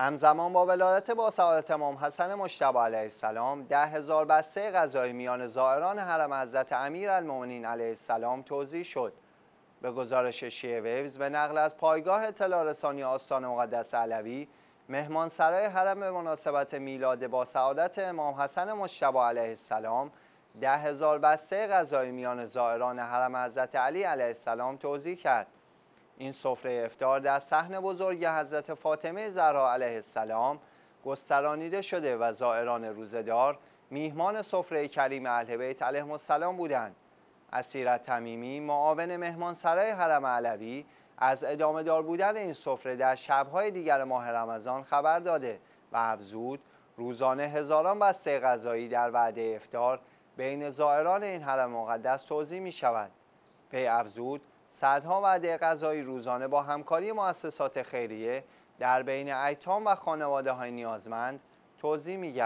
همزمان با ولادت با سعادت امام حسن مشتبه علیه السلام ده هزار بسته غذای میان زائران حرم حضرت امیر المومنین علیه السلام توضیح شد به گزارش شیعه ویوز به نقل از پایگاه اطلاع رسانی آستان مقدس علوی مهمان سرای حرم به مناسبت میلاد با سعادت امام حسن مشتبه علیه السلام ده هزار بسته غذای میان زائران حرم حضرت علی علیه السلام توضیح کرد این سفره افتار در صحن بزرگ حضرت فاطمه زهرا علیه السلام گسترانیده شده و زائران روزدار میهمان سفره کریم اهل بیت علیه السلام بودند اسیرت تمیمی معاون مهمان سرای حرم علوی از ادامه دار بودن این سفره در شبهای دیگر ماه رمضان خبر داده و افزود روزانه هزاران بسته غذایی در وعده افتار بین زائران این حرم مقدس توضیح می شود. پی افزود صدها وعده غذایی روزانه با همکاری مؤسسات خیریه در بین ایتام و خانواده های نیازمند توضیح می